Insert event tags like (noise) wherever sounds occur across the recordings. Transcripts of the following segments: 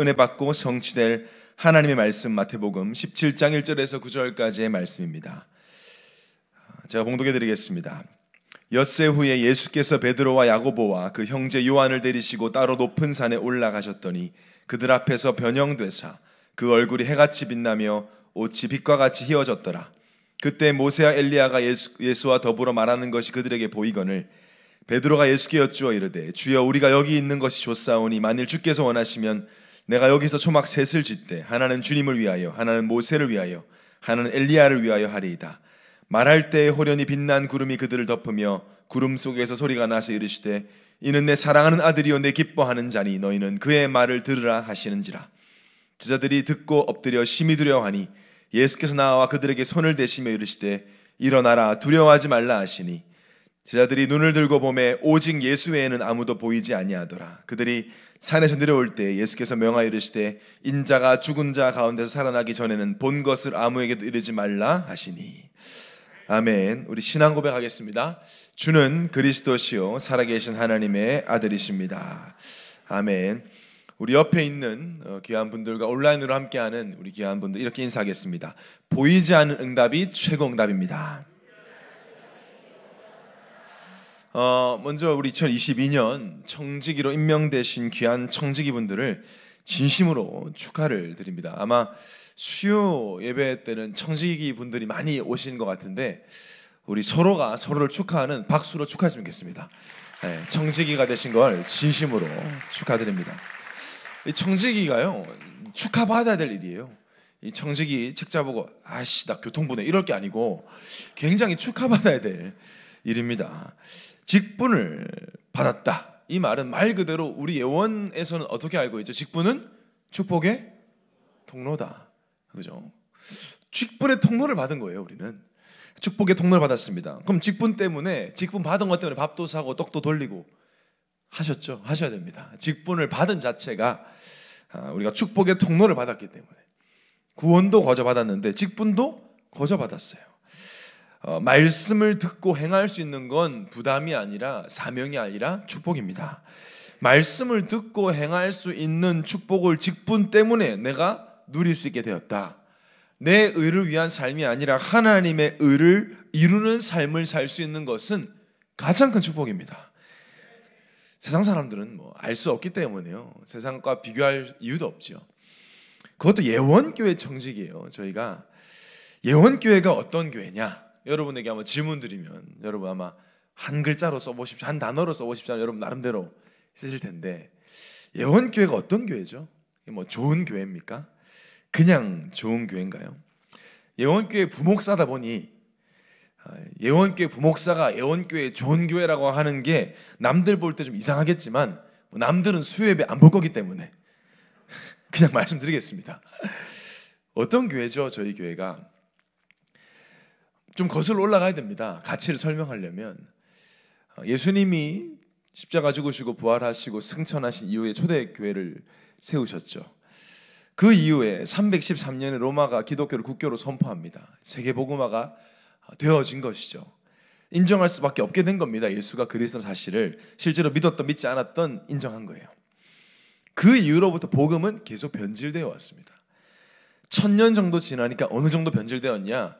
은혜 받고 성취될 하나님의 말씀 마태복음 17장 1절에서 9절까지의 말씀입니다. 제가 봉독해 드리겠습니다. 엿새 후에 예수께서 베드로와 야고보와 그 형제 요한을 데리시고 따로 높은 산에 올라가셨더니 그들 앞에서 변형되사 그 얼굴이 해같이 빛나며 옷이 빛과 같이 희어졌더라. 그때 모세와 엘리야가 예수, 와 더불어 말하는 것이 그들에게 보이거늘 베드로가 예수께 여쭈어 이르되 주여 우리가 여기 있는 것이 좋사오니 만일 주께서 원하시면 내가 여기서 초막 셋을 짓되 하나는 주님을 위하여 하나는 모세를 위하여 하나는 엘리야를 위하여 하리이다. 말할 때에 호련히 빛난 구름이 그들을 덮으며 구름 속에서 소리가 나서 이르시되 이는 내 사랑하는 아들이요 내 기뻐하는 자니 너희는 그의 말을 들으라 하시는지라. 제자들이 듣고 엎드려 심히 두려워하니 예수께서 나와 그들에게 손을 대시며 이르시되 일어나라 두려워하지 말라 하시니 제자들이 눈을 들고 보매 오직 예수 외에는 아무도 보이지 아니하더라. 그들이 산에서 내려올 때 예수께서 명하 이르시되 인자가 죽은 자 가운데서 살아나기 전에는 본 것을 아무에게도 이르지 말라 하시니 아멘. 우리 신앙 고백하겠습니다. 주는 그리스도시요 살아계신 하나님의 아들이십니다. 아멘. 우리 옆에 있는 어, 귀한 분들과 온라인으로 함께하는 우리 귀한 분들 이렇게 인사하겠습니다. 보이지 않는 응답이 최고 응답입니다. 어, 먼저 우리 2022년 청지기로 임명되신 귀한 청지기분들을 진심으로 축하를 드립니다. 아마 수요 예배 때는 청지기 분들이 많이 오신 것 같은데 우리 서로가 서로를 축하하는 박수로 축하했으면 좋겠습니다. 네, 청지기가 되신 걸 진심으로 축하드립니다. 이 청지기가요 축하받아야 될 일이에요. 이 청지기 책자 보고 아씨 나 교통부네 이럴 게 아니고 굉장히 축하받아야 될 일입니다. 직분을 받았다. 이 말은 말 그대로 우리 예원에서는 어떻게 알고 있죠? 직분은 축복의 통로다. 그죠? 직분의 통로를 받은 거예요, 우리는. 축복의 통로를 받았습니다. 그럼 직분 때문에 직분 받은 것 때문에 밥도 사고 떡도 돌리고 하셨죠? 하셔야 됩니다. 직분을 받은 자체가 아, 우리가 축복의 통로를 받았기 때문에 구원도 거저 받았는데 직분도 거저 받았어요. 어, 말씀을 듣고 행할 수 있는 건 부담이 아니라 사명이 아니라 축복입니다. 말씀을 듣고 행할 수 있는 축복을 직분 때문에 내가 누릴 수 있게 되었다. 내 의를 위한 삶이 아니라 하나님의 의를 이루는 삶을 살 수 있는 것은 가장 큰 축복입니다. 세상 사람들은 뭐 알 수 없기 때문에요. 세상과 비교할 이유도 없지 그것도 예원교회 청직이에요. 저희가 예원교회가 어떤 교회냐? 여러분에게 아마 질문 드리면 여러분 아마 한 글자로 써보십시오, 한 단어로 써보십시오. 여러분 나름대로 쓰실 텐데 예원 교회가 어떤 교회죠? 뭐 좋은 교회입니까? 그냥 좋은 교회인가요? 예원교회 부목사다 보니 아, 예원교회 부목사가 예원교회 좋은 교회라고 하는 게 남들 볼 때 좀 이상하겠지만 뭐 남들은 수요예배 안볼 거기 때문에 (laughs) 그냥 말씀드리겠습니다. 어떤 교회죠? 저희 교회가 좀 거슬러 올라가야 됩니다. 가치를 설명하려면 어, 예수님이 십자가 죽으시고 부활하시고 승천하신 이후에 초대 교회를 세우셨죠. 그 이후에 313년에 로마가 기독교를 국교로 선포합니다. 세계 복음화가 어, 되어진 것이죠. 인정할 수밖에 없게 된 겁니다. 예수가 그리스도 사실을 실제로 믿었던 믿지 않았던 인정한 거예요. 그 이후로부터 복음은 계속 변질되어 왔습니다. 천 년 정도 지나니까 어느 정도 변질되었냐?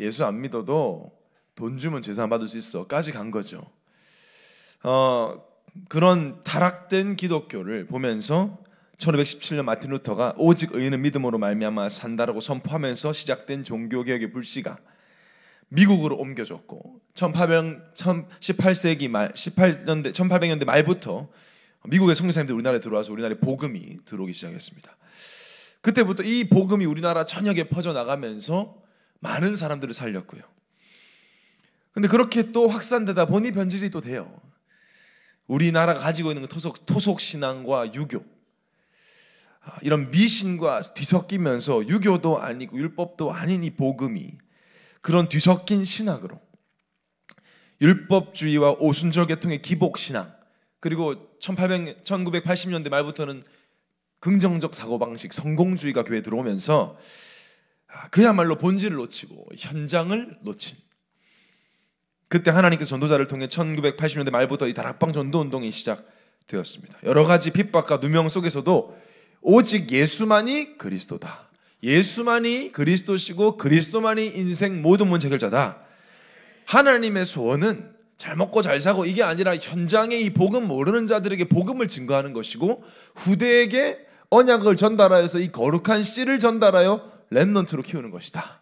예수 안 믿어도 돈 주면 제사 받을 수 있어까지 간 거죠. 어, 그런 타락된 기독교를 보면서 1517년 마틴 루터가 오직 의인은 믿음으로 말미암아 산다라고 선포하면서 시작된 종교 개혁의 불씨가 미국으로 옮겨졌고 1 8 18세기 말 18년대 1800년대 말부터 미국의 선교사님들 우리나라에 들어와서 우리나라에 복음이 들어오기 시작했습니다. 그때부터 이 복음이 우리나라 전역에 퍼져 나가면서 많은 사람들을 살렸고요. 근데 그렇게 또 확산되다 보니 변질이 또 돼요. 우리나라가 가지고 있는 그 토속, 토속 신앙과 유교 아, 이런 미신과 뒤섞이면서 유교도 아니고 율법도 아닌 이 복음이 그런 뒤섞인 신학으로 율법주의와 오순절 계통의 기복 신앙 그리고 1800, 1980년대 말부터는 긍정적 사고방식, 성공주의가 교회에 들어오면서 아, 그야말로 본질을 놓치고 현장을 놓친 그때 하나님께서 전도자를 통해 1980년대 말부터 이 다락방 전도 운동이 시작되었습니다. 여러 가지 핍박과 누명 속에서도 오직 예수만이 그리스도다. 예수만이 그리스도시고 그리스도만이 인생 모든 문제 결자다. 하나님의 소원은 잘 먹고 잘 사고 이게 아니라 현장에 이 복음 모르는 자들에게 복음을 증거하는 것이고 후대에게 언약을 전달하여서 이 거룩한 씨를 전달하여 랩넌트로 키우는 것이다.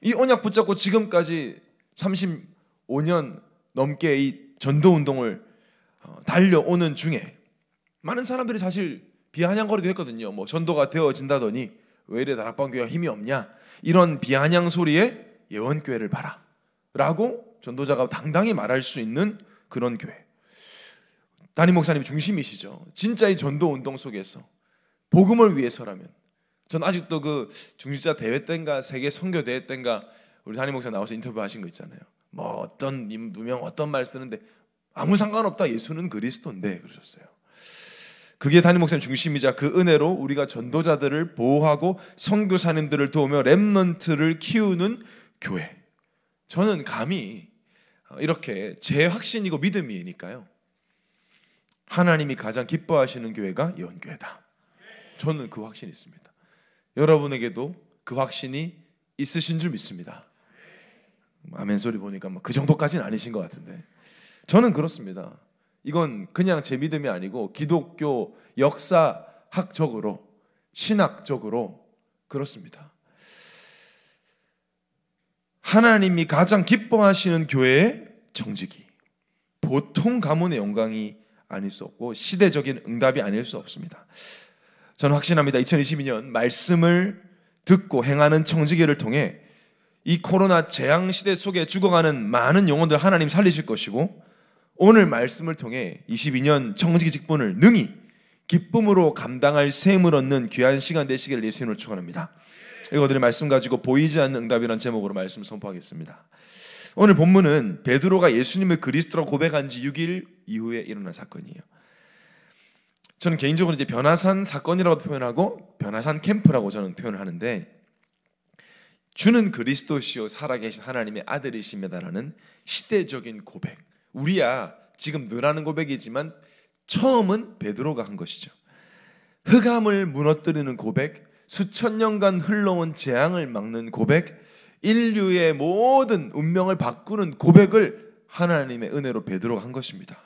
이 언약 붙잡고 지금까지 35년 넘게 이 전도 운동을 어, 달려오는 중에 많은 사람들이 사실 비아냥거리도 했거든요. 뭐 전도가 되어진다더니 왜 이래 다락방교회 힘이 없냐 이런 비아냥 소리에 예원교회를 봐라라고 전도자가 당당히 말할 수 있는 그런 교회. 담임 목사님 중심이시죠. 진짜 이 전도 운동 속에서 복음을 위해서라면 전 아직도 그 중직자 대회 때인가 세계 선교 대회 때인가 우리 담임 목사 나와서 인터뷰하신 거 있잖아요. 뭐 어떤 누명 어떤 말 쓰는데 아무 상관없다. 예수는 그리스도인데 그러셨어요. 그게 담임 목사님 중심이자 그 은혜로 우리가 전도자들을 보호하고 선교사님들을 도우며 렘넌트를 키우는 교회. 저는 감히 이렇게 제 확신이고 믿음이니까요. 하나님이 가장 기뻐하시는 교회가 연교회다 저는 그 확신이 있습니다. 여러분에게도 그 확신이 있으신 줄 믿습니다. 아멘 소리 보니까 뭐 그 정도까지는 아니신 것 같은데 저는 그렇습니다. 이건 그냥 제 믿음이 아니고 기독교 역사학적으로 신학적으로 그렇습니다. 하나님이 가장 기뻐하시는 교회의 정직이 보통 가문의 영광이 아닐 수 없고 시대적인 응답이 아닐 수 없습니다. 저는 확신합니다. 2022년 말씀을 듣고 행하는 청지기를 통해 이 코로나 재앙 시대 속에 죽어가는 많은 영혼들 하나님 살리실 것이고 오늘 말씀을 통해 22년 청지기 직분을 능히 기쁨으로 감당할 셈을 얻는 귀한 시간 되시기를 예수님을 축원합니다. 이것들의 말씀 가지고 보이지 않는 응답이란 제목으로 말씀 선포하겠습니다. 오늘 본문은 베드로가 예수님을 그리스도라 고백한 지 6일 이후에 일어난 사건이에요. 저는 개인적으로 이제 변화산 사건이라고 표현하고 변화산 캠프라고 저는 표현을 하는데 주는 그리스도시요 살아계신 하나님의 아들이십니다라는 시대적인 고백. 우리야 지금 늘하는 고백이지만 처음은 베드로가 한 것이죠. 흑암을 무너뜨리는 고백, 수천 년간 흘러온 재앙을 막는 고백, 인류의 모든 운명을 바꾸는 고백을 하나님의 은혜로 베드로가 한 것입니다.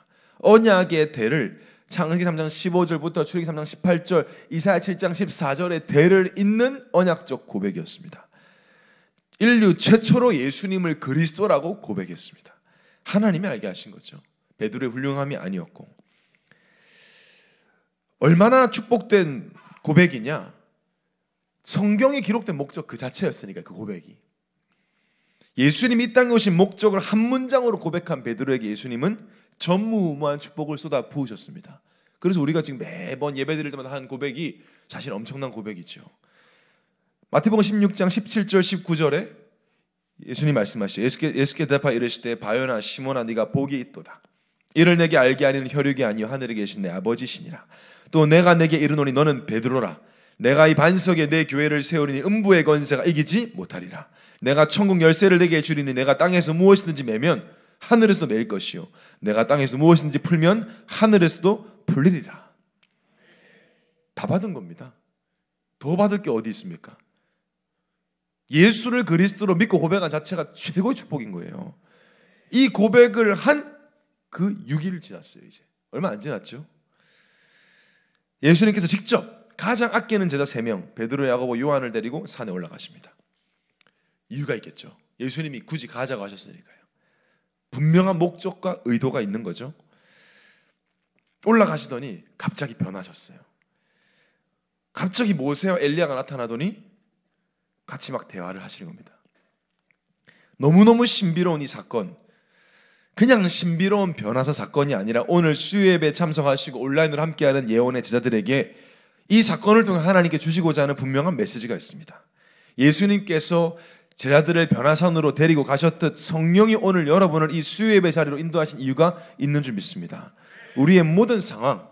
언약의 대를 창세기 3장 15절부터 출애기 3장 18절, 이사야 7장 14절의 대를 잇는 언약적 고백이었습니다. 인류 최초로 예수님을 그리스도라고 고백했습니다. 하나님이 알게 하신 거죠. 베드로의 훌륭함이 아니었고 얼마나 축복된 고백이냐? 성경에 기록된 목적 그 자체였으니까 그 고백이 예수님이 이 땅에 오신 목적을 한 문장으로 고백한 베드로에게 예수님은 전무무한 축복을 쏟아 부으셨습니다. 그래서 우리가 지금 매번 예배드릴 때마다 하 고백이 사실 엄청난 고백이죠. 마태복음 16장 17절 19절에 예수님 말씀하시죠. 예수께, 예수께 대답 이르시되 바요나 시몬아 네가 복이 있도다. 이를 내게 알게 하는 혈육이 아니요 하늘에 계신 내 아버지시니라. 또 내가 내게 이르노니 너는 베드로라. 내가 이 반석에 내 교회를 세우리니 음부의 건세가 이기지 못하리라. 내가 천국 열쇠를 내게 주리니 내가 땅에서 무엇이든지 매면 하늘에서도 매일 것이요 내가 땅에서 무엇인지 풀면 하늘에서도 풀리리라. 다 받은 겁니다. 더 받을 게 어디 있습니까? 예수를 그리스도로 믿고 고백한 자체가 최고의 축복인 거예요. 이 고백을 한 그 6일을 지났어요, 이제. 얼마 안 지났죠? 예수님께서 직접 가장 아끼는 제자 3명, 베드로, 야고보, 요한을 데리고 산에 올라가십니다. 이유가 있겠죠. 예수님이 굳이 가자고 하셨으니까 분명한 목적과 의도가 있는 거죠. 올라가시더니 갑자기 변하셨어요. 갑자기 모세와 엘리야가 나타나더니 같이 막 대화를 하시는 겁니다. 너무너무 신비로운 이 사건. 그냥 신비로운 변화사 사건이 아니라 오늘 수요예배 참석하시고 온라인으로 함께하는 예언의 제자들에게 이 사건을 통해 하나님께 주시고자 하는 분명한 메시지가 있습니다. 예수님께서 제자들을 변화산으로 데리고 가셨듯 성령이 오늘 여러분을 이 수요예배 자리로 인도하신 이유가 있는 줄 믿습니다. 우리의 모든 상황,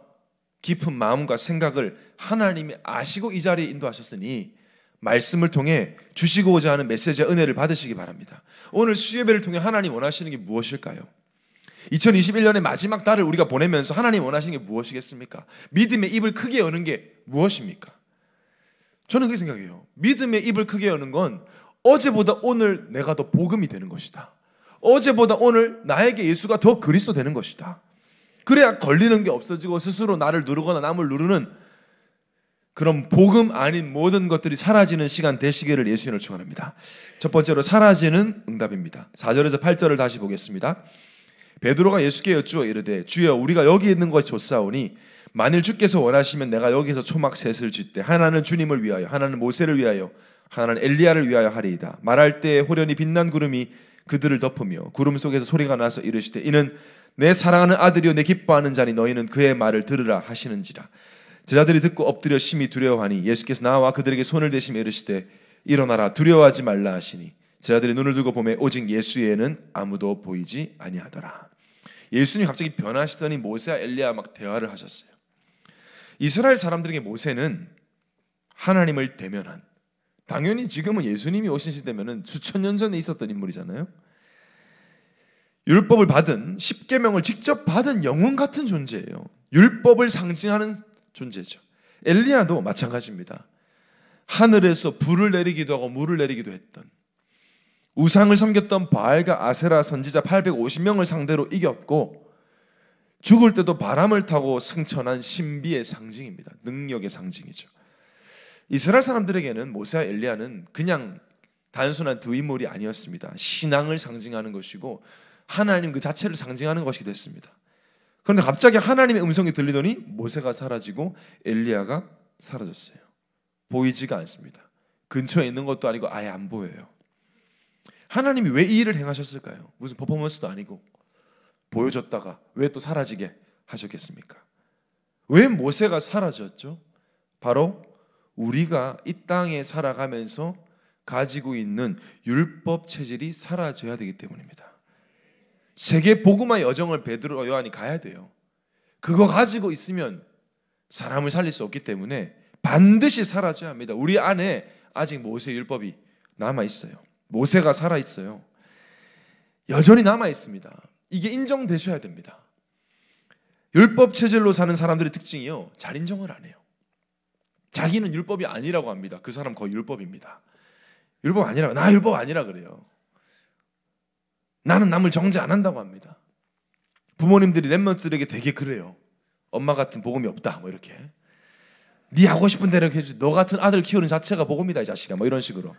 깊은 마음과 생각을 하나님이 아시고 이 자리에 인도하셨으니 말씀을 통해 주시고자 하는 메시지의 은혜를 받으시기 바랍니다. 오늘 수요예배를 통해 하나님 원하시는 게 무엇일까요? 2021년의 마지막 달을 우리가 보내면서 하나님 원하시는 게 무엇이겠습니까? 믿음의 입을 크게 여는 게 무엇입니까? 저는 그렇게 생각해요. 믿음의 입을 크게 여는 건 어제보다 오늘 내가 더 복음이 되는 것이다. 어제보다 오늘 나에게 예수가 더 그리스도 되는 것이다. 그래야 걸리는 게 없어지고 스스로 나를 누르거나 남을 누르는 그런 복음 아닌 모든 것들이 사라지는 시간 되시기를 예수님을 축원합니다. 첫 번째로 사라지는 응답입니다. 4절에서 8절을 다시 보겠습니다. 베드로가 예수께 여쭈어 이르되 주여 우리가 여기 있는 것이 좋사오니 만일 주께서 원하시면 내가 여기서 초막 셋을 짓되 하나는 주님을 위하여 하나는 모세를 위하여 하나는 엘리야를 위하여 하리이다. 말할 때에 호련히 빛난 구름이 그들을 덮으며 구름 속에서 소리가 나서 이르시되 이는 내 사랑하는 아들이요 내 기뻐하는 자니 너희는 그의 말을 들으라 하시는지라. 제자들이 듣고 엎드려 심히 두려워하니 예수께서 나와 그들에게 손을 대시며 이르시되 일어나라 두려워하지 말라 하시니 제자들이 눈을 들고 보매 오직 예수에는 아무도 보이지 아니하더라. 예수님 이 갑자기 변하시더니 모세와 엘리야 막 대화를 하셨어요. 이스라엘 사람들에게 모세는 하나님을 대면한 당연히 지금은 예수님이 오신 시대면은 수천 년 전에 있었던 인물이잖아요. 율법을 받은 십계명을 직접 받은 영혼 같은 존재예요. 율법을 상징하는 존재죠. 엘리야도 마찬가지입니다. 하늘에서 불을 내리기도 하고 물을 내리기도 했던 우상을 섬겼던 바알과 아세라 선지자 850명을 상대로 이겼고 죽을 때도 바람을 타고 승천한 신비의 상징입니다. 능력의 상징이죠. 이스라엘 사람들에게는 모세와 엘리야는 그냥 단순한 두 인물이 아니었습니다. 신앙을 상징하는 것이고 하나님 그 자체를 상징하는 것이 됐습니다. 그런데 갑자기 하나님의 음성이 들리더니 모세가 사라지고 엘리야가 사라졌어요. 보이지가 않습니다. 근처에 있는 것도 아니고 아예 안 보여요. 하나님이 왜 이 일을 행하셨을까요? 무슨 퍼포먼스도 아니고 보여줬다가 왜 또 사라지게 하셨겠습니까? 왜 모세가 사라졌죠? 바로 우리가 이 땅에 살아가면서 가지고 있는 율법 체질이 사라져야 되기 때문입니다. 세계 복음화 여정을 베드로 요한이 가야 돼요. 그거 가지고 있으면 사람을 살릴 수 없기 때문에 반드시 사라져야 합니다. 우리 안에 아직 모세 율법이 남아 있어요. 모세가 살아 있어요. 여전히 남아 있습니다. 이게 인정되셔야 됩니다. 율법 체질로 사는 사람들의 특징이요. 잘 인정을 안 해요. 자기는 율법이 아니라고 합니다. 그 사람 거의 율법입니다. 율법 아니라 나 율법 아니라 그래요. 나는 남을 정지안 한다고 합니다. 부모님들이 랩런트들에게 되게 그래요. 엄마 같은 복음이 없다. 뭐 이렇게. 네 하고 싶은 대로 해주지. 너 같은 아들 키우는 자체가 복음이다 이 자식아. 뭐 이런 식으로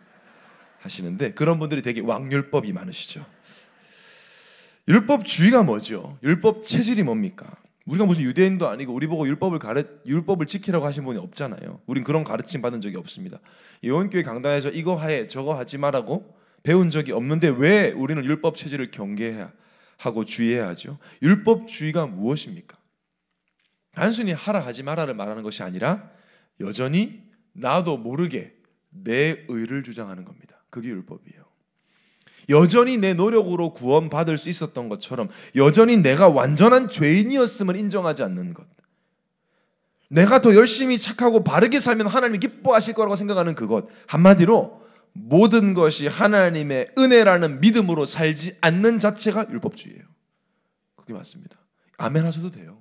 하시는데 그런 분들이 되게 왕율법이 많으시죠. 율법주의가 뭐죠? 율법 체질이 뭡니까? 우리가 무슨 유대인도 아니고 우리 보고 율법을 가르 율법을 지키라고 하신 분이 없잖아요. 우린 그런 가르침 받은 적이 없습니다. 예원교회 강단에서 이거 해 저거 하지 말라고 배운 적이 없는데 왜 우리는 율법 체질을 경계해야 하고 주의해야 하죠? 율법 주의가 무엇입니까? 단순히 하라 하지 마라를 말하는 것이 아니라 여전히 나도 모르게 내 의를 주장하는 겁니다. 그게 율법이에요. 여전히 내 노력으로 구원받을 수 있었던 것처럼 여전히 내가 완전한 죄인이었음을 인정하지 않는 것. 내가 더 열심히 착하고 바르게 살면 하나님이 기뻐하실 거라고 생각하는 그것. 한마디로 모든 것이 하나님의 은혜라는 믿음으로 살지 않는 자체가 율법주의예요. 그게 맞습니다. 아멘 하셔도 돼요.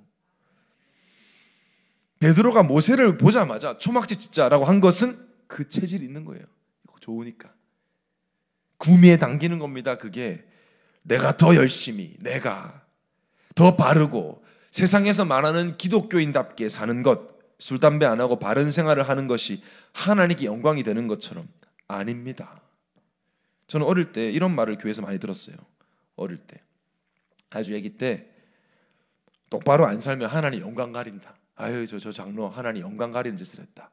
베드로가 모세를 보자마자 초막집 짓자라고 한 것은 그 체질이 있는 거예요. 좋으니까. 구미에 당기는 겁니다. 그게 내가 더 열심히, 내가 더 바르고 세상에서 말하는 기독교인답게 사는 것, 술, 담배 안 하고 바른 생활을 하는 것이 하나님께 영광이 되는 것처럼 아닙니다. 저는 어릴 때 이런 말을 교회에서 많이 들었어요. 어릴 때. 아주 얘기 때 똑바로 안 살면 하나님 영광 가린다. 아유, 저, 저 장로 하나님 영광 가리는 짓을 했다.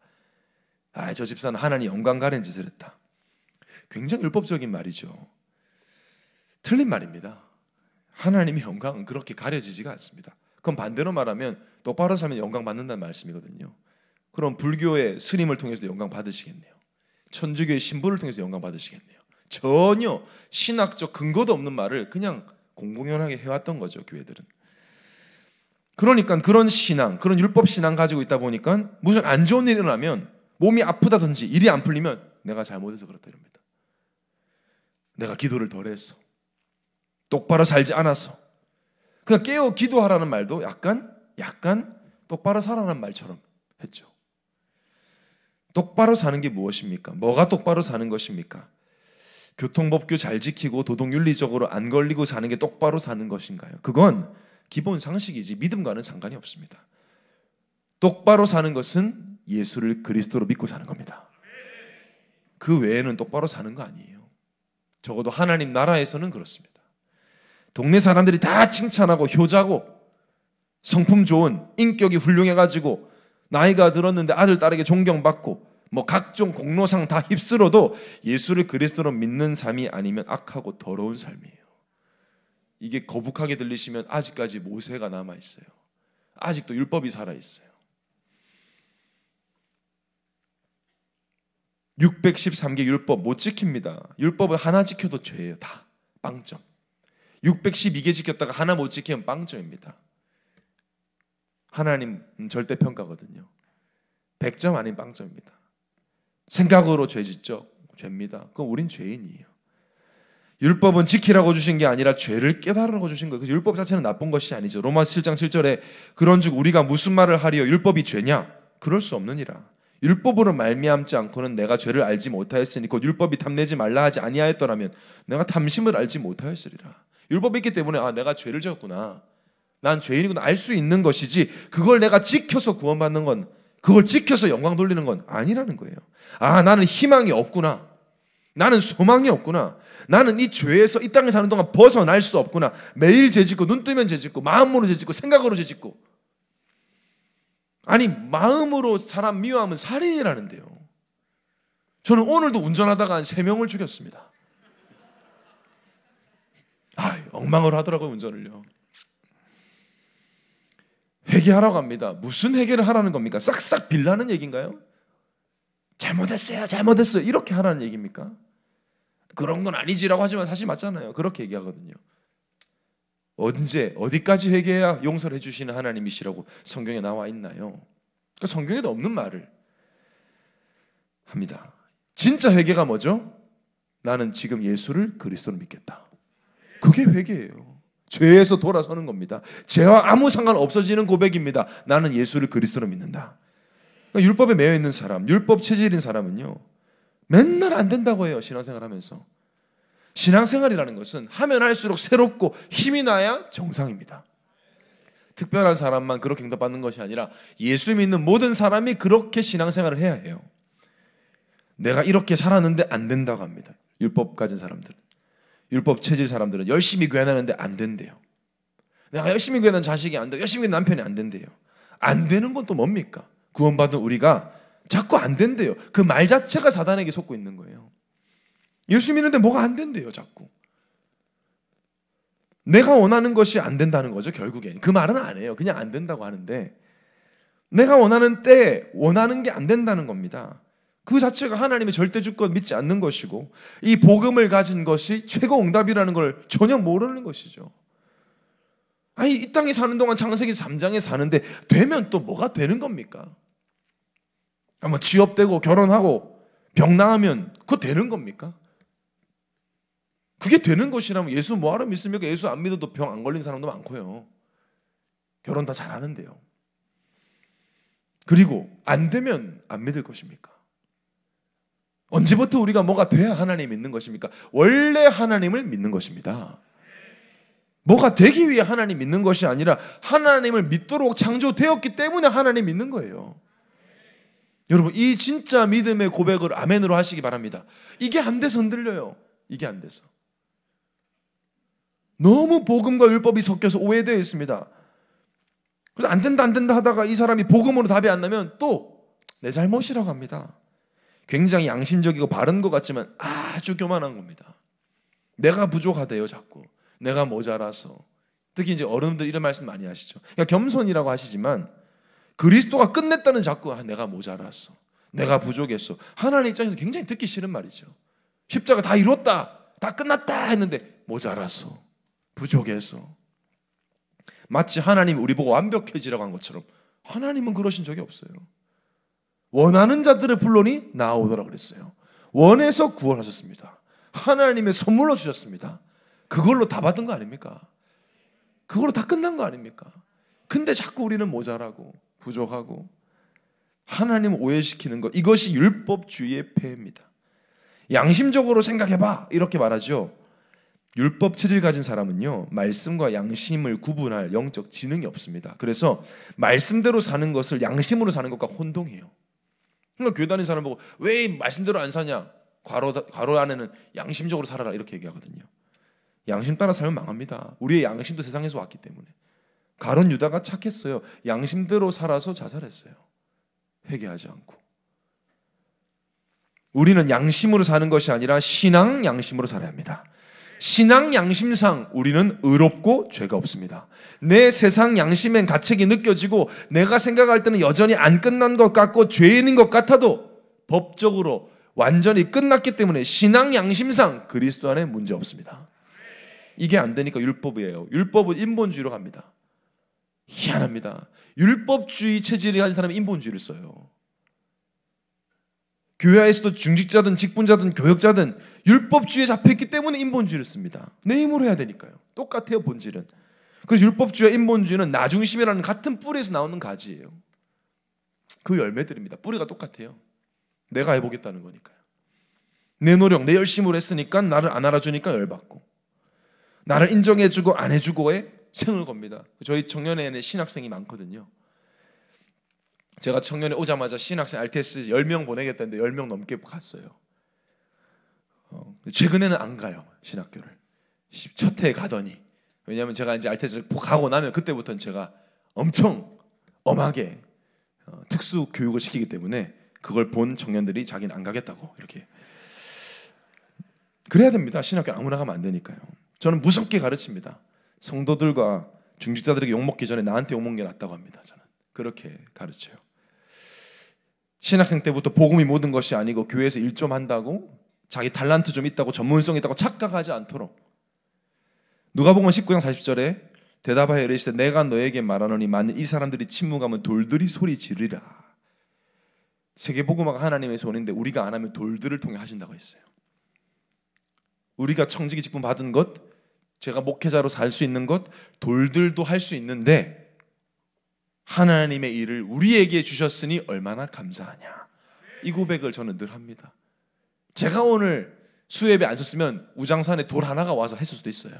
아, 저 집사는 하나님 영광 가리는 짓을 했다. 굉장히 율법적인 말이죠. 틀린 말입니다. 하나님의 영광은 그렇게 가려지지가 않습니다. 그럼 반대로 말하면 똑바로 살면 영광 받는다는 말씀이거든요. 그럼 불교의 스님을 통해서 영광 받으시겠네요. 천주교의 신부를 통해서 영광 받으시겠네요. 전혀 신학적 근거도 없는 말을 그냥 공공연하게 해왔던 거죠 교회들은. 그러니까 그런 신앙, 그런 율법 신앙 가지고 있다 보니까 무슨 안 좋은 일이 일어나면 몸이 아프다든지 일이 안 풀리면 내가 잘못해서 그렇다 이럽니다. 내가 기도를 덜 했어. 똑바로 살지 않아서 그냥 그러니까 깨어 기도하라는 말도 약간 약간 똑바로 살아라는 말처럼 했죠. 똑바로 사는 게 무엇입니까? 뭐가 똑바로 사는 것입니까? 교통법규 잘 지키고 도덕 윤리적으로 안 걸리고 사는 게 똑바로 사는 것인가요? 그건 기본 상식이지 믿음과는 상관이 없습니다. 똑바로 사는 것은 예수를 그리스도로 믿고 사는 겁니다. 그 외에는 똑바로 사는 거 아니에요. 적어도 하나님 나라에서는 그렇습니다. 동네 사람들이 다 칭찬하고 효자고 성품 좋은 인격이 훌륭해가지고 나이가 들었는데 아들 딸에게 존경받고 뭐 각종 공로상 다 휩쓸어도 예수를 그리스도로 믿는 삶이 아니면 악하고 더러운 삶이에요. 이게 거북하게 들리시면 아직까지 모세가 남아 있어요. 아직도 율법이 살아 있어요. 613개 율법 못 지킵니다. 율법을 하나 지켜도 죄예요. 다 빵점. 612개 지켰다가 하나 못 지키면 빵점입니다. 하나님 절대 평가거든요. 100점 아닌 빵점입니다. 생각으로 죄 짓죠. 죄입니다. 그럼 우린 죄인이에요. 율법은 지키라고 주신 게 아니라 죄를 깨달으라고 주신 거예요. 그 율법 자체는 나쁜 것이 아니죠. 로마 7장 7절에 그런즉 우리가 무슨 말을 하리요 율법이 죄냐? 그럴 수 없느니라. 율법으로 말미암지 않고는 내가 죄를 알지 못하였으니 곧 율법이 탐내지 말라 하지 아니하였더라면 내가 탐심을 알지 못하였으리라. 율법이 있기 때문에 아 내가 죄를 지었구나. 난 죄인이구나 알 수 있는 것이지 그걸 내가 지켜서 구원받는 건 그걸 지켜서 영광 돌리는 건 아니라는 거예요. 아 나는 희망이 없구나. 나는 소망이 없구나. 나는 이 죄에서 이 땅에 사는 동안 벗어날 수 없구나. 매일 죄짓고 눈 뜨면 죄짓고 마음으로 죄짓고 생각으로 죄짓고 아니 마음으로 사람 미워하면 살인이라는데요. 저는 오늘도 운전하다가 한 세 명을 죽였습니다. 아, 엉망으로 하더라고요 운전을요. 회개하라고 합니다. 무슨 회개를 하라는 겁니까? 싹싹 빌라는 얘기인가요? 잘못했어요, 잘못했어요 이렇게 하라는 얘기입니까? 그런 건 아니지라고 하지만 사실 맞잖아요. 그렇게 얘기하거든요. 언제 어디까지 회개해야 용서를 해주시는 하나님이시라고 성경에 나와 있나요? 그 성경에도 없는 말을 합니다. 진짜 회개가 뭐죠? 나는 지금 예수를 그리스도로 믿겠다. 그게 회개예요. 죄에서 돌아서는 겁니다. 죄와 아무 상관 없어지는 고백입니다. 나는 예수를 그리스도로 믿는다. 그러니까 율법에 매여 있는 사람, 율법 체질인 사람은요, 맨날 안 된다고 해요 신앙생활하면서. 신앙생활이라는 것은 하면 할수록 새롭고 힘이 나야 정상입니다. 특별한 사람만 그렇게 응답받는 것이 아니라 예수 믿는 모든 사람이 그렇게 신앙생활을 해야 해요. 내가 이렇게 살았는데 안 된다고 합니다. 율법 가진 사람들, 율법 체질 사람들은 열심히 구현하는데 안 된대요. 내가 열심히 구현한 자식이 안 돼, 열심히 구한 남편이 안 된대요. 안 되는 건 또 뭡니까? 구원받은 우리가 자꾸 안 된대요. 그 말 자체가 사단에게 속고 있는 거예요. 예수 믿는데 뭐가 안 된대요, 자꾸. 내가 원하는 것이 안 된다는 거죠, 결국엔. 그 말은 안 해요. 그냥 안 된다고 하는데, 내가 원하는 때 원하는 게 안 된다는 겁니다. 그 자체가 하나님의 절대 주권 믿지 않는 것이고, 이 복음을 가진 것이 최고 응답이라는 걸 전혀 모르는 것이죠. 아니, 이 땅에 사는 동안 창세기 3장에 사는데, 되면 또 뭐가 되는 겁니까? 아마 취업되고 결혼하고 병 나으면 그거 되는 겁니까? 그게 되는 것이라면 예수 뭐하러 믿습니까? 예수 안 믿어도 병 안 걸린 사람도 많고요. 결혼 다 잘하는데요. 그리고 안 되면 안 믿을 것입니까? 언제부터 우리가 뭐가 돼야 하나님 믿는 것입니까? 원래 하나님을 믿는 것입니다. 뭐가 되기 위해 하나님 믿는 것이 아니라 하나님을 믿도록 창조되었기 때문에 하나님 믿는 거예요. 여러분, 이 진짜 믿음의 고백을 아멘으로 하시기 바랍니다. 이게 안 돼서 흔들려요. 이게 안 돼서. 너무 복음과 율법이 섞여서 오해되어 있습니다. 그래서 안 된다 안 된다 하다가 이 사람이 복음으로 답이 안 나면 또 내 잘못이라고 합니다. 굉장히 양심적이고 바른 것 같지만 아주 교만한 겁니다. 내가 부족하대요 자꾸. 내가 모자라서. 특히 이제 어른들 이런 말씀 많이 하시죠. 그러니까 겸손이라고 하시지만 그리스도가 끝냈다는 자꾸 아, 내가 모자랐어. 내가 부족했어. 하나님 입장에서 굉장히 듣기 싫은 말이죠. 십자가 다 이뤘다. 다 끝났다 했는데 모자랐어. 부족해서 마치 하나님 우리 보고 완벽해지라고 한 것처럼 하나님은 그러신 적이 없어요. 원하는 자들의 불론이 나오더라 그랬어요. 원해서 구원하셨습니다. 하나님의 선물로 주셨습니다. 그걸로 다 받은 거 아닙니까? 그걸로 다 끝난 거 아닙니까? 근데 자꾸 우리는 모자라고 부족하고 하나님 오해시키는 것 이것이 율법주의의 폐입니다 양심적으로 생각해봐 이렇게 말하죠. 율법 체질 가진 사람은요, 말씀과 양심을 구분할 영적 지능이 없습니다. 그래서 말씀대로 사는 것을 양심으로 사는 것과 혼동해요. 그러니까 교회 다니는 사람 보고 왜 말씀대로 안 사냐? 과로, 과로 안에는 양심적으로 살아라 이렇게 얘기하거든요. 양심 따라 살면 망합니다. 우리의 양심도 세상에서 왔기 때문에. 가론 유다가 착했어요. 양심대로 살아서 자살했어요. 회개하지 않고. 우리는 양심으로 사는 것이 아니라 신앙 양심으로 살아야 합니다. 신앙 양심상 우리는 의롭고 죄가 없습니다. 내 세상 양심엔 가책이 느껴지고 내가 생각할 때는 여전히 안 끝난 것 같고 죄인인 것 같아도 법적으로 완전히 끝났기 때문에 신앙 양심상 그리스도 안에 문제 없습니다. 이게 안 되니까 율법이에요. 율법은 인본주의로 갑니다. 희한합니다. 율법주의 체질이 한 사람이 인본주의를 써요. 교회 에서도 중직자든 직분자든 교역자든 율법주의에 잡혔기 때문에 인본주의를 씁니다. 내 힘으로 해야 되니까요. 똑같아요, 본질은. 그래서 율법주의와 인본주의는 나중심이라는 같은 뿌리에서 나오는 가지예요. 그 열매들입니다. 뿌리가 똑같아요. 내가 해보겠다는 거니까요. 내 노력, 내 열심으로 했으니까 나를 안 알아주니까 열받고 나를 인정해주고 안 해주고에 생을 겁니다. 저희 청년회에는 신학생이 많거든요. 제가 청년회 오자마자 신학생 RTS 10명 보내겠다는데 10명 넘게 갔어요. 어, 최근에는 안 가요 신학교를 첫 해에 가더니 왜냐하면 제가 이제 알테스를 가고 나면 그때부터는 제가 엄청 엄하게 어, 특수 교육을 시키기 때문에 그걸 본 청년들이 자기는 안 가겠다고 이렇게 그래야 됩니다 신학교 아무나 가면 안 되니까요 저는 무섭게 가르칩니다 성도들과 중직자들에게 욕먹기 전에 나한테 욕먹는 게 낫다고 합니다 저는 그렇게 가르쳐요 신학생 때부터 복음이 모든 것이 아니고 교회에서 일 좀 한다고 자기 달란트 좀 있다고 전문성 있다고 착각하지 않도록 누가복음 19장 40절에 대답하여 이르시되 내가 너에게 말하노니 만일 이 사람들이 침묵하면 돌들이 소리 지르라 세계복음화가 하나님에서 오는데 우리가 안 하면 돌들을 통해 하신다고 했어요 우리가 청지기 직분 받은 것 제가 목회자로 살 수 있는 것 돌들도 할 수 있는데 하나님의 일을 우리에게 주셨으니 얼마나 감사하냐 이 고백을 저는 늘 합니다 제가 오늘 수협에 안 섰으면 우장산에 돌 하나가 와서 했을 수도 있어요.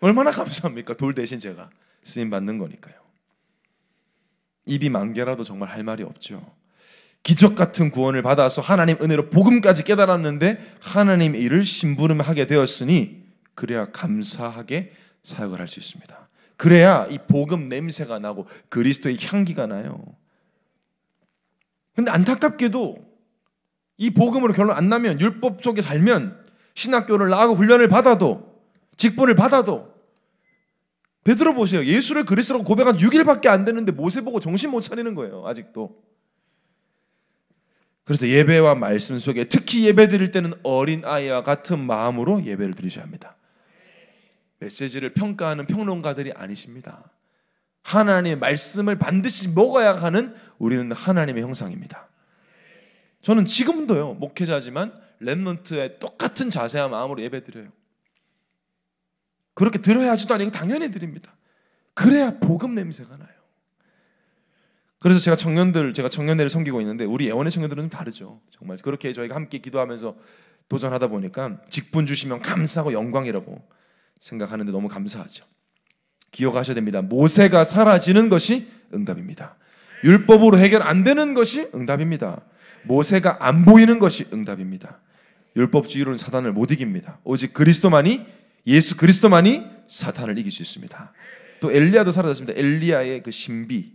얼마나 감사합니까? 돌 대신 제가 스님 받는 거니까요. 입이 만 개라도 정말 할 말이 없죠. 기적 같은 구원을 받아서 하나님 은혜로 복음까지 깨달았는데 하나님 일을 심부름하게 되었으니 그래야 감사하게 사역을 할 수 있습니다. 그래야 이 복음 냄새가 나고 그리스도의 향기가 나요. 근데 안타깝게도 이 복음으로 결론 안 나면 율법 속에 살면 신학교를 나가고 훈련을 받아도 직분을 받아도 베드로 보세요. 예수를 그리스도라 고백한 고 6일밖에 안 되는데 모세 보고 정신 못 차리는 거예요. 아직도. 그래서 예배와 말씀 속에 특히 예배 드릴 때는 어린 아이와 같은 마음으로 예배를 드리셔야 합니다. 메시지를 평가하는 평론가들이 아니십니다. 하나님의 말씀을 반드시 먹어야 하는 우리는 하나님의 형상입니다. 저는 지금도요 목회자지만 랩런트의 똑같은 자세와 마음으로 예배드려요. 그렇게 들어야지도 아니고 당연히 드립니다. 그래야 복음 냄새가 나요. 그래서 제가 청년들 제가 청년회를 섬기고 있는데 우리 예원의 청년들은 다르죠. 정말 그렇게 저희가 함께 기도하면서 도전하다 보니까 직분 주시면 감사하고 영광이라고 생각하는데 너무 감사하죠. 기억하셔야 됩니다. 모세가 사라지는 것이 응답입니다. 율법으로 해결 안 되는 것이 응답입니다. 모세가 안 보이는 것이 응답입니다. 율법주의로는 사단을 못 이깁니다. 오직 그리스도만이 예수 그리스도만이 사탄을 이길 수 있습니다. 또 엘리야도 살아났습니다. 엘리야의 그 신비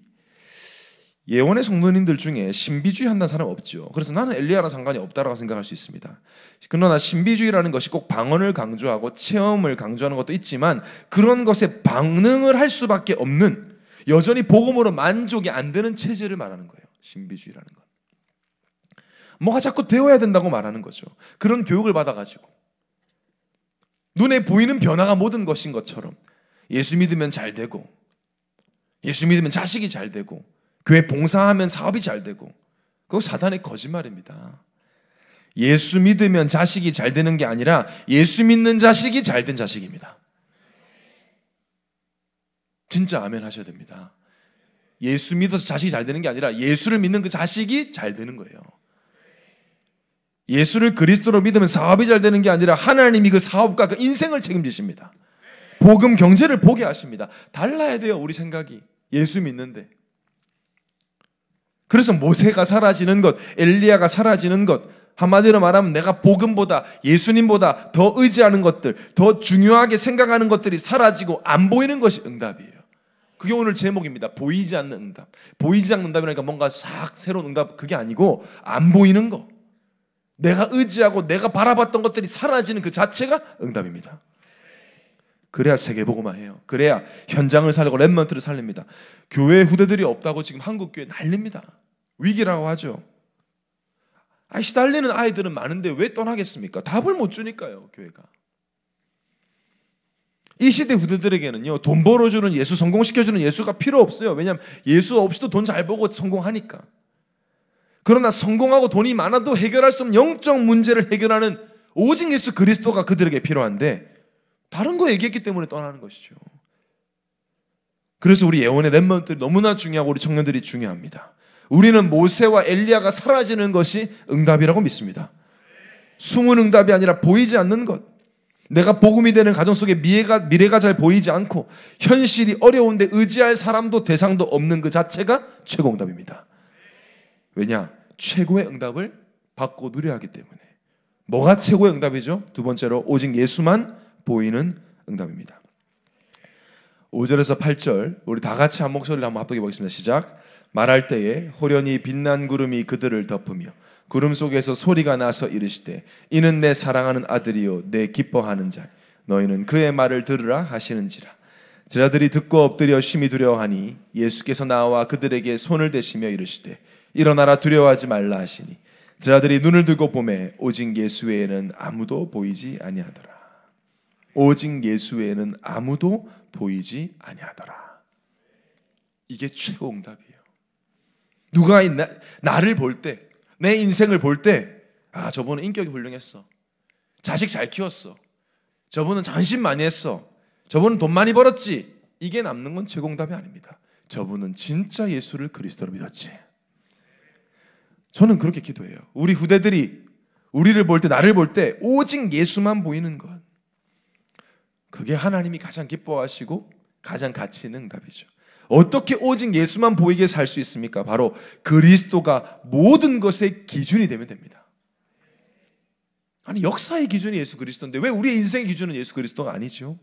예원의 성도님들 중에 신비주의 한다는 사람 없죠. 그래서 나는 엘리야랑 상관이 없다라고 생각할 수 있습니다. 그러나 신비주의라는 것이 꼭 방언을 강조하고 체험을 강조하는 것도 있지만 그런 것에 반응을 할 수밖에 없는 여전히 복음으로 만족이 안 되는 체질을 말하는 거예요. 신비주의라는 건. 뭐가 자꾸 되어야 된다고 말하는 거죠. 그런 교육을 받아가지고. 눈에 보이는 변화가 모든 것인 것처럼 예수 믿으면 잘 되고, 예수 믿으면 자식이 잘 되고, 교회 봉사하면 사업이 잘 되고, 그거 사단의 거짓말입니다. 예수 믿으면 자식이 잘 되는 게 아니라 예수 믿는 자식이 잘 된 자식입니다. 진짜 아멘 하셔야 됩니다. 예수 믿어서 자식이 잘 되는 게 아니라 예수를 믿는 그 자식이 잘 되는 거예요. 예수를 그리스도로 믿으면 사업이 잘 되는 게 아니라 하나님이 그 사업과 그 인생을 책임지십니다. 복음 경제를 보게 하십니다. 달라야 돼요, 우리 생각이. 예수 믿는데. 그래서 모세가 사라지는 것, 엘리야가 사라지는 것, 한마디로 말하면 내가 복음보다 예수님보다 더 의지하는 것들, 더 중요하게 생각하는 것들이 사라지고 안 보이는 것이 응답이에요. 그게 오늘 제목입니다. 보이지 않는 응답. 보이지 않는 응답이라니까 뭔가 싹 새로운 응답 그게 아니고 안 보이는 거. 내가 의지하고 내가 바라봤던 것들이 사라지는 그 자체가 응답입니다. 그래야 세계복음화해요. 그래야 현장을 살고 렘먼트를 살립니다. 교회 후대들이 없다고 지금 한국 교회 난립니다. 위기라고 하죠. 아 시달리는 아이들은 많은데 왜 떠나겠습니까? 답을 못 주니까요, 교회가. 이 시대 후대들에게는요, 돈 벌어주는 예수, 성공시켜주는 예수가 필요 없어요. 왜냐하면 예수 없이도 돈 잘 벌고 성공하니까. 그러나 성공하고 돈이 많아도 해결할 수 없는 영적 문제를 해결하는 오직 예수 그리스도가 그들에게 필요한데 다른 거 얘기했기 때문에 떠나는 것이죠. 그래서 우리 예원의 랩먼트 너무나 중요하고 우리 청년들이 중요합니다. 우리는 모세와 엘리야가 사라지는 것이 응답이라고 믿습니다. 숨은 응답이 아니라 보이지 않는 것. 내가 복음이 되는 가정 속에 미래가, 미래가 잘 보이지 않고 현실이 어려운데 의지할 사람도 대상도 없는 그 자체가 최고 응답입니다. 왜냐? 최고의 응답을 받고 누려야 하기 때문에. 뭐가 최고의 응답이죠? 두 번째로 오직 예수만 보이는 응답입니다. 5절에서 8절 우리 다 같이 한 목소리를 한번 합독해 보겠습니다. 시작. 말할 때에 호련히 빛난 구름이 그들을 덮으며 구름 속에서 소리가 나서 이르시되 이는 내 사랑하는 아들이요 내 기뻐하는 자 너희는 그의 말을 들으라 하시는지라 제자들이 듣고 엎드려 심히 두려워하니 예수께서 나와 그들에게 손을 대시며 이르시되 일어나라 두려워하지 말라 하시니 제자들이 눈을 들고 보매 오직 예수 외에는 아무도 보이지 아니하더라. 오직 예수 외에는 아무도 보이지 아니하더라. 이게 최고 응답이에요. 누가 나 나를 볼 때, 내 인생을 볼 때, 아 저분은 인격이 훌륭했어. 자식 잘 키웠어. 저분은 잔심 많이 했어. 저분은 돈 많이 벌었지. 이게 남는 건 최고 응답이 아닙니다. 저분은 진짜 예수를 그리스도로 믿었지. 저는 그렇게 기도해요. 우리 후대들이 우리를 볼 때, 나를 볼 때 오직 예수만 보이는 것. 그게 하나님이 가장 기뻐하시고 가장 가치 있는 답이죠 어떻게 오직 예수만 보이게 살 수 있습니까? 바로 그리스도가 모든 것의 기준이 되면 됩니다. 아니, 역사의 기준이 예수 그리스도인데 왜 우리의 인생의 기준은 예수 그리스도가 아니죠?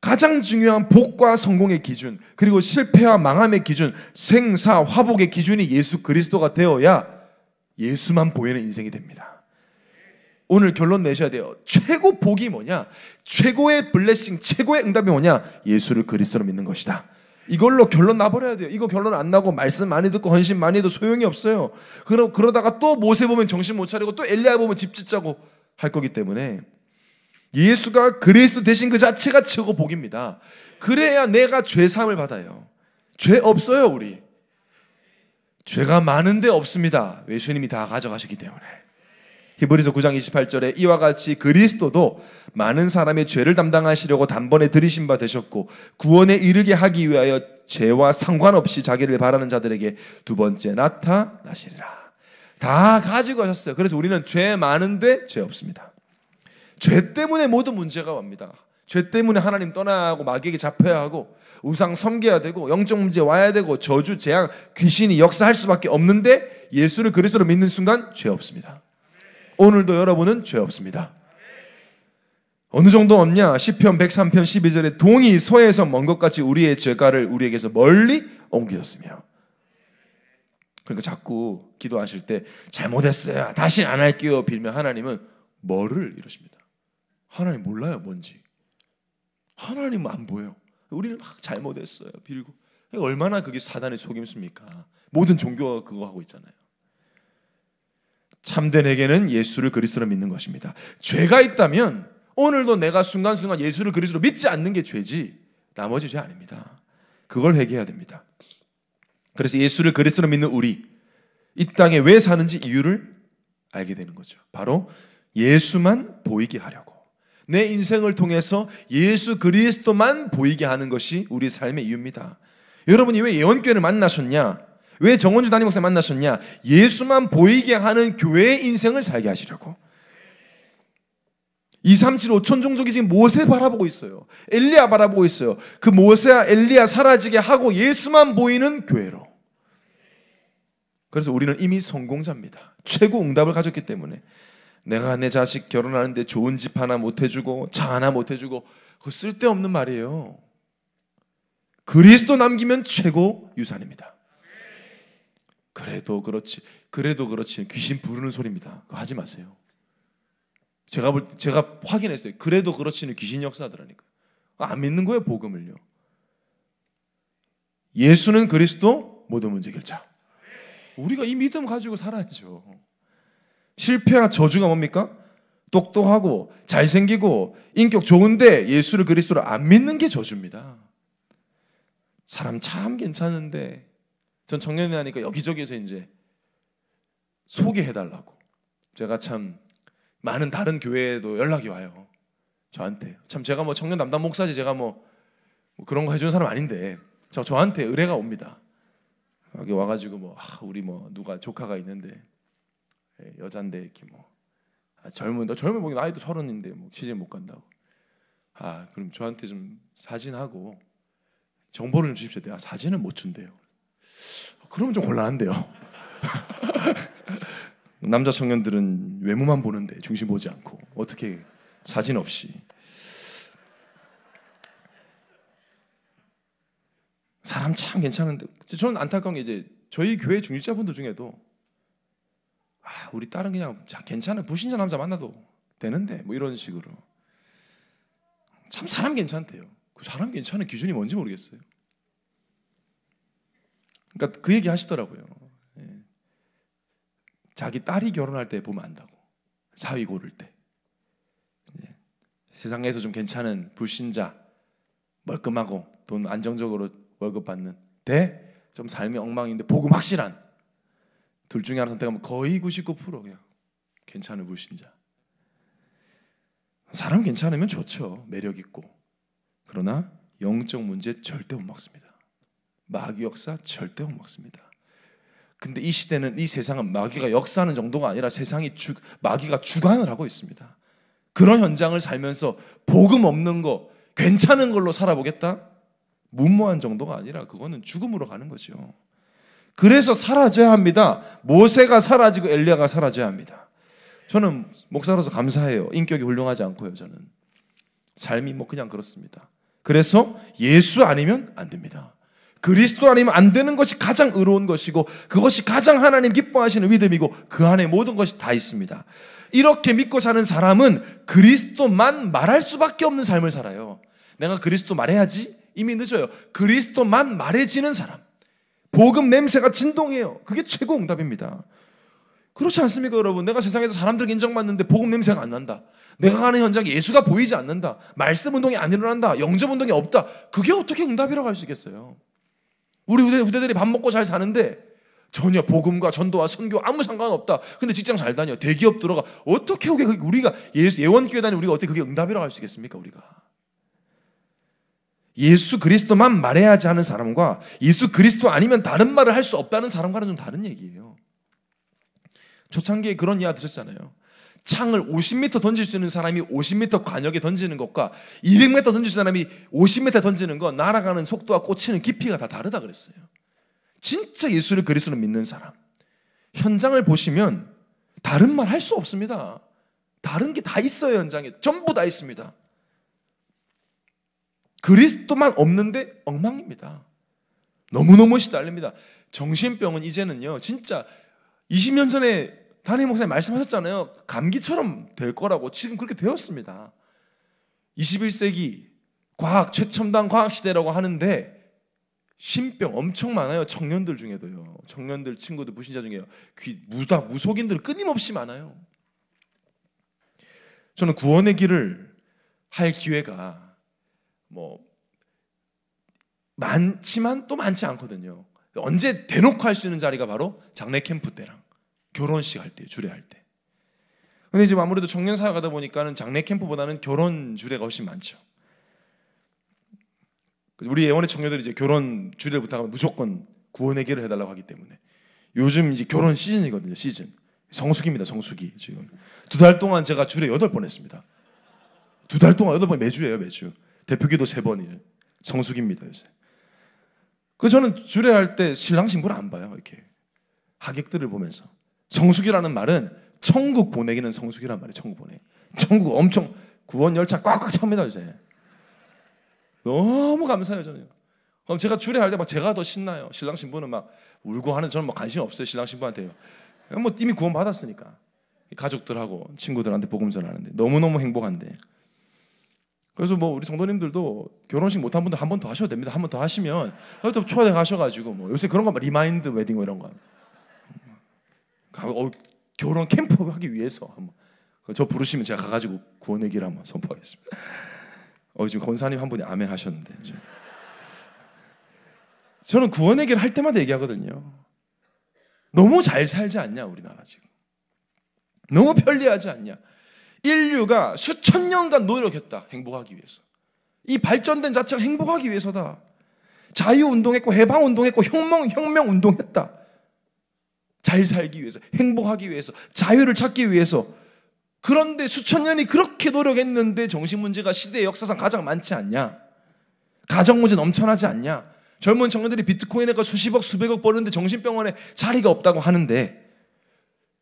가장 중요한 복과 성공의 기준, 그리고 실패와 망함의 기준, 생사, 화복의 기준이 예수 그리스도가 되어야 예수만 보이는 인생이 됩니다. 오늘 결론 내셔야 돼요. 최고 복이 뭐냐? 최고의 블레싱, 최고의 응답이 뭐냐? 예수를 그리스도로 믿는 것이다. 이걸로 결론 나버려야 돼요. 이거 결론 안 나고 말씀 많이 듣고 헌신 많이 해도 소용이 없어요. 그러, 그러다가 또 모세 보면 정신 못 차리고 또 엘리야 보면 집 짓자고 할 거기 때문에 예수가 그리스도 대신 그 자체가 최고 복입니다. 그래야 내가 죄삼을 받아요. 죄 없어요, 우리. 죄가 많은데 없습니다. 예수님이 다 가져가시기 때문에. 히브리서 9장 28절에 이와 같이 그리스도도 많은 사람의 죄를 담당하시려고 단번에 들이신 바 되셨고 구원에 이르게 하기 위하여 죄와 상관없이 자기를 바라는 자들에게 두 번째 나타나시리라. 다 가지고 하셨어요. 그래서 우리는 죄 많은데 죄 없습니다. 죄 때문에 모든 문제가 옵니다. 죄 때문에 하나님 떠나고 마귀에게 잡혀야 하고 우상 섬겨야 되고 영적 문제 와야 되고 저주 재앙 귀신이 역사할 수밖에 없는데 예수를 그리스도로 믿는 순간 죄 없습니다. 오늘도 여러분은 죄 없습니다. 어느 정도 없냐? 시편 103편 12절에 동이 서에서 먼 것같이 우리의 죄가를 우리에게서 멀리 옮겼으며 그러니까 자꾸 기도하실 때 잘못했어요. 다시 안 할게요. 빌면 하나님은 뭐를 이러십니다. 하나님 몰라요 뭔지. 하나님 안 보여. 우리는 막 잘못했어요 빌고. 얼마나 그게 사단의 속임수입니까? 모든 종교가 그거 하고 있잖아요. 참된에게는 예수를 그리스도로 믿는 것입니다. 죄가 있다면 오늘도 내가 순간순간 예수를 그리스도로 믿지 않는 게 죄지 나머지 죄 아닙니다. 그걸 회개해야 됩니다. 그래서 예수를 그리스도로 믿는 우리 이 땅에 왜 사는지 이유를 알게 되는 거죠. 바로 예수만 보이게 하려고. 내 인생을 통해서 예수 그리스도만 보이게 하는 것이 우리 삶의 이유입니다. 여러분이 왜 예언교회를 만나셨냐? 왜 정원주 담임 목사 만나셨냐? 예수만 보이게 하는 교회의 인생을 살게 하시려고. 2, 3, 7, 5천 종족이 지금 모세 바라보고 있어요. 엘리야 바라보고 있어요. 그 모세야 엘리야 사라지게 하고 예수만 보이는 교회로. 그래서 우리는 이미 성공자입니다. 최고 응답을 가졌기 때문에 내가 내 자식 결혼하는데 좋은 집 하나 못 해주고 차 하나 못 해주고 그 쓸데없는 말이에요. 그리스도 남기면 최고 유산입니다. 그래도 그렇지, 그래도 그렇지 귀신 부르는 소리입니다. 그거 하지 마세요. 제가 볼, 제가 확인했어요. 그래도 그렇지는 귀신 역사더라니까. 안 믿는 거예요 복음을요. 예수는 그리스도 모든 문제 결자. 우리가 이 믿음 가지고 살아야죠. 실패와 저주가 뭡니까? 똑똑하고 잘생기고 인격 좋은데 예수를 그리스도를 안 믿는 게 저주입니다. 사람 참 괜찮은데 전 청년이 하니까 여기저기서 이제 소개해달라고 제가 참 많은 다른 교회에도 연락이 와요 저한테 참 제가 뭐 청년 담당 목사지 제가 뭐, 뭐 그런 거 해주는 사람 아닌데 저 저한테 의뢰가 옵니다 여기 와가지고 뭐 아, 우리 뭐 누가 조카가 있는데 예, 여잔데 이렇게 뭐 아, 젊은 나 젊은 보기 나이도 서른인데 뭐 시집 못 간다고. 아 그럼 저한테 좀 사진하고 정보를 주십시오. 아, 사진은 못 준대요. 그러면 좀 곤란한데요. (laughs) 남자 청년들은 외모만 보는데 중심 보지 않고 어떻게 사진 없이 사람 참 괜찮은데 저는 안타까운 게 이제 저희 교회 중직자분들 중에도 아, 우리 딸은 그냥 괜찮은 불신자 남자 만나도 되는데 뭐 이런 식으로 참 사람 괜찮대요. 그 사람 괜찮은 기준이 뭔지 모르겠어요. 그러니까 그 얘기 하시더라고요. 예. 자기 딸이 결혼할 때 보면 안다고 사위 고를 때 예. 세상에서 좀 괜찮은 불신자 멀끔하고 돈 안정적으로 월급 받는 대좀 삶이 엉망인데 복음 확실한 둘 중에 하나 선택하면 거의 99%야. 괜찮은 불신자. 사람 괜찮으면 좋죠. 매력 있고. 그러나 영적 문제 절대 못 막습니다. 마귀 역사 절대 못 막습니다. 근데 이 시대는 이 세상은 마귀가 역사하는 정도가 아니라 세상이 주, 마귀가 주관을 하고 있습니다. 그런 현장을 살면서 복음 없는 거, 괜찮은 걸로 살아보겠다? 무모한 정도가 아니라 그거는 죽음으로 가는 거죠. 그래서 사라져야 합니다. 모세가 사라지고 엘리야가 사라져야 합니다. 저는 목사로서 감사해요. 인격이 훌륭하지 않고요, 저는. 삶이 뭐 그냥 그렇습니다. 그래서 예수 아니면 안 됩니다. 그리스도 아니면 안 되는 것이 가장 의로운 것이고 그것이 가장 하나님 기뻐하시는 믿음이고 그 안에 모든 것이 다 있습니다. 이렇게 믿고 사는 사람은 그리스도만 말할 수밖에 없는 삶을 살아요. 내가 그리스도 말해야지 이미 늦어요. 그리스도만 말해지는 사람. 복음 냄새가 진동해요. 그게 최고 응답입니다. 그렇지 않습니까, 여러분? 내가 세상에서 사람들 인정받는데 복음 냄새가 안 난다. 내가 가는 현장에 예수가 보이지 않는다. 말씀 운동이 안 일어난다. 영접 운동이 없다. 그게 어떻게 응답이라고 할 수 있겠어요? 우리 후대, 들이밥 먹고 잘 사는데 전혀 복음과 전도와 선교 아무 상관없다. 근데 직장 잘 다녀. 대기업 들어가. 어떻게 우리가 예 예원교회 다니 우리가 어떻게 그게 응답이라고 할 수 있겠습니까, 우리가? 예수 그리스도만 말해야지 하는 사람과 예수 그리스도 아니면 다른 말을 할 수 없다는 사람과는 좀 다른 얘기예요. 초창기에 그런 이야기 들었잖아요. 창을 50m 던질 수 있는 사람이 50m 관역에 던지는 것과 200m 던질 사람이 50m 던지는 건 날아가는 속도와 꽂히는 깊이가 다 다르다 그랬어요. 진짜 예수를 그리스도로 믿는 사람. 현장을 보시면 다른 말 할 수 없습니다. 다른 게 다 있어요, 현장에. 전부 다 있습니다. 그리스도만 없는데 엉망입니다. 너무너무 시달립니다. 정신병은 이제는요, 진짜 20년 전에 단임 목사님 말씀하셨잖아요. 감기처럼 될 거라고 지금 그렇게 되었습니다. 21세기 과학, 최첨단 과학 시대라고 하는데 신병 엄청 많아요. 청년들 중에도요. 청년들 친구들 무신자 중에요. 귀 무다 무속인들 끊임없이 많아요. 저는 구원의 길을 할 기회가 뭐 많지만 또 많지 않거든요. 언제 대놓고 할 수 있는 자리가 바로 장례 캠프 때랑 결혼식 할 때, 주례할 때. 근데 이제 아무래도 청년 사회 가다 보니까는 장례 캠프보다는 결혼 주례가 훨씬 많죠. 우리 예원의 청년들이 이제 결혼 주례를 부탁하면 무조건 구원의 길을 해달라고 하기 때문에 요즘 이제 결혼 시즌이거든요. 시즌 성수기입니다. 성수기 지금 두 달 동안 제가 주례 여덟 번 했습니다. 두 달 동안 여덟 번 매주예요 매주. 대표기도 세 번이에요. 성숙입니다 요새. 그 저는 주례할 때 신랑 신부를 안 봐요 이렇게 하객들을 보면서 성숙이라는 말은 천국 보내기는 성숙이란 말이에요 천국 보내. 천국 엄청 구원 열차 꽉꽉 찹니다 요새. 너무 감사해요 저는. 그럼 제가 주례할 때 막 제가 더 신나요. 신랑 신부는 막 울고 하는 저는 막 뭐 관심 없어요 신랑 신부한테요. 뭐 이미 구원 받았으니까 가족들하고 친구들한테 복음 전하는데 너무 너무 행복한데 그래서 뭐 우리 성도님들도 결혼식 못한 분들 한 번 더 하셔도 됩니다. 한 번 더 하시면 또 초대 가셔가지고 뭐 요새 그런 거막 리마인드 웨딩 이런 거 음. 어, 결혼 캠프 하기 위해서 한번 저 부르시면 제가 가가지고 구원 얘기를 한번 선포하겠습니다. 어 지금 권사님 한 분이 아멘 하셨는데 저는 구원 얘기를 할 때마다 얘기하거든요. 너무 잘 살지 않냐 우리나라 지금 너무 편리하지 않냐 인류가 수천 년간 노력했다. 행복하기 위해서. 이 발전된 자체가 행복하기 위해서다. 자유 운동했고 해방 운동했고 혁명 혁명 운동했다. 잘 살기 위해서, 행복하기 위해서, 자유를 찾기 위해서. 그런데 수천 년이 그렇게 노력했는데 정신 문제가 시대의 역사상 가장 많지 않냐? 가정 문제 넘쳐나지 않냐? 젊은 청년들이 비트코인에가 수십억, 수백억 버는데 정신병원에 자리가 없다고 하는데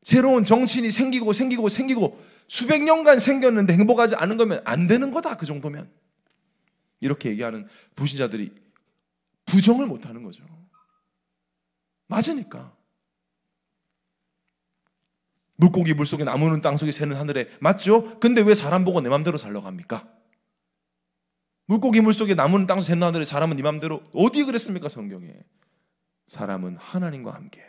새로운 정치인이 생기고 생기고 생기고 수백 년간 생겼는데 행복하지 않은 거면 안 되는 거다 그 정도면 이렇게 얘기하는 부신자들이 부정을 못 하는 거죠. 맞으니까. 물고기 물속에 나무는 땅속에 새는 하늘에 맞죠? 근데 왜 사람 보고 내 맘대로 살러 갑니까? 물고기 물속에 나무는 땅속에 새는 하늘에 사람은 네 맘대로 어디 그랬습니까 성경에? 사람은 하나님과 함께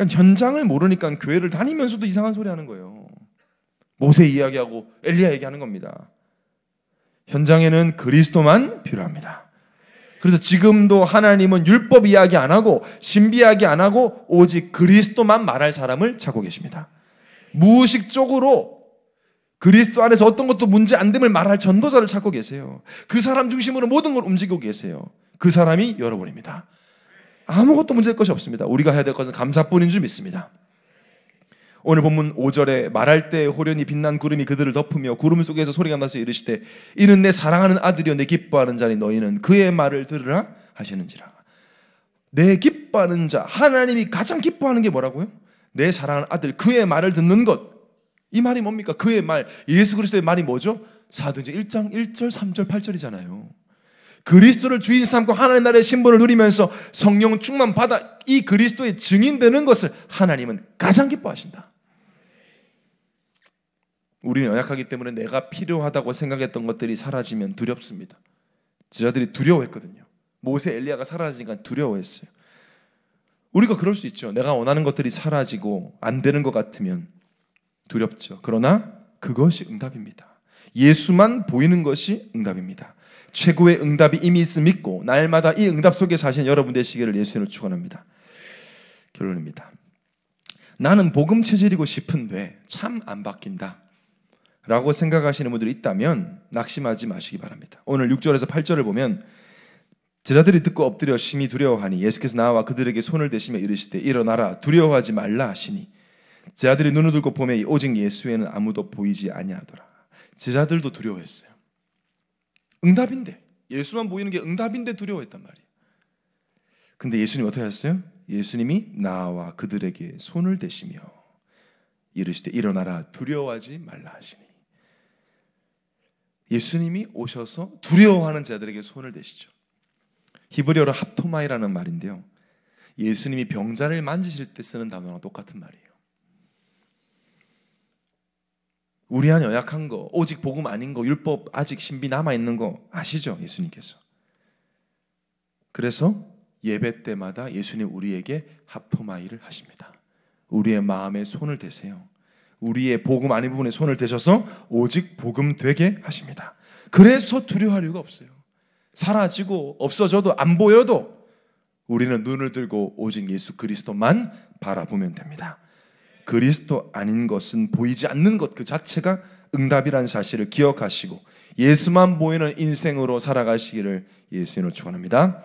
그러니까 현장을 모르니까 교회를 다니면서도 이상한 소리 하는 거예요. 모세 이야기하고 엘리야 얘기하는 겁니다. 현장에는 그리스도만 필요합니다. 그래서 지금도 하나님은 율법 이야기 안 하고 신비 하기안 하고 오직 그리스도만 말할 사람을 찾고 계십니다. 무의식적으로 그리스도 안에서 어떤 것도 문제 안 됨을 말할 전도자를 찾고 계세요. 그 사람 중심으로 모든 걸 움직이고 계세요. 그 사람이 여러분입니다. 아무것도 문제될 것이 없습니다. 우리가 해야 될 것은 감사뿐인 줄 믿습니다. 오늘 본문 5절에 말할 때 호련히 빛난 구름이 그들을 덮으며 구름 속에서 소리가 나서 이르시되 이는 내 사랑하는 아들이여 내 기뻐하는 자니 너희는 그의 말을 들으라 하시는지라. 내 기뻐하는 자 하나님이 가장 기뻐하는 게 뭐라고요? 내 사랑하는 아들 그의 말을 듣는 것. 이 말이 뭡니까? 그의 말 예수 그리스도의 말이 뭐죠? 사도행전 1장 1절 3절 8절이잖아요. 그리스도를 주인 삼고 하나님 나라의 신분을 누리면서 성령 충만 받아 이 그리스도의 증인되는 것을 하나님은 가장 기뻐하신다. 우리는 연약하기 때문에 내가 필요하다고 생각했던 것들이 사라지면 두렵습니다. 제자들이 두려워했거든요. 모세 엘리야가 사라지니까 두려워했어요. 우리가 그럴 수 있죠. 내가 원하는 것들이 사라지고 안 되는 것 같으면 두렵죠. 그러나 그것이 응답입니다. 예수만 보이는 것이 응답입니다. 최고의 응답이 이미 있음 믿고 날마다 이 응답 속에 사신 여러분 되시기를 예수님을 축원합니다. 결론입니다. 나는 복음 체질이고 싶은데 참 안 바뀐다. 라고 생각하시는 분들이 있다면 낙심하지 마시기 바랍니다. 오늘 6절에서 8절을 보면 제자들이 듣고 엎드려 심히 두려워하니 예수께서 나와 그들에게 손을 대시며 이르시되 일어나라 두려워하지 말라 하시니 제자들이 눈을 들고 보매 오직 예수에는 아무도 보이지 아니하더라. 제자들도 두려워했어요. 응답인데 예수만 보이는 게 응답인데 두려워했단 말이에요. 근데 예수님 어떻게 하셨어요? 예수님이 나와 그들에게 손을 대시며 이르시되 일어나라 두려워하지 말라 하시니 예수님이 오셔서 두려워하는 자들에게 손을 대시죠. 히브리어로 합토마이라는 말인데요. 예수님이 병자를 만지실 때 쓰는 단어랑 똑같은 말이에요. 우리 안에 연약한 거, 오직 복음 아닌 거, 율법 아직 신비 남아 있는 거 아시죠? 예수님께서. 그래서 예배 때마다 예수님 우리에게 하프마이를 하십니다. 우리의 마음에 손을 대세요. 우리의 복음 아닌 부분에 손을 대셔서 오직 복음 되게 하십니다. 그래서 두려워할 이유가 없어요. 사라지고 없어져도 안 보여도 우리는 눈을 들고 오직 예수 그리스도만 바라보면 됩니다. 그리스도 아닌 것은 보이지 않는 것 그 자체가 응답이라는 사실을 기억하시고 예수만 보이는 인생으로 살아가시기를 예수님을 축원합니다.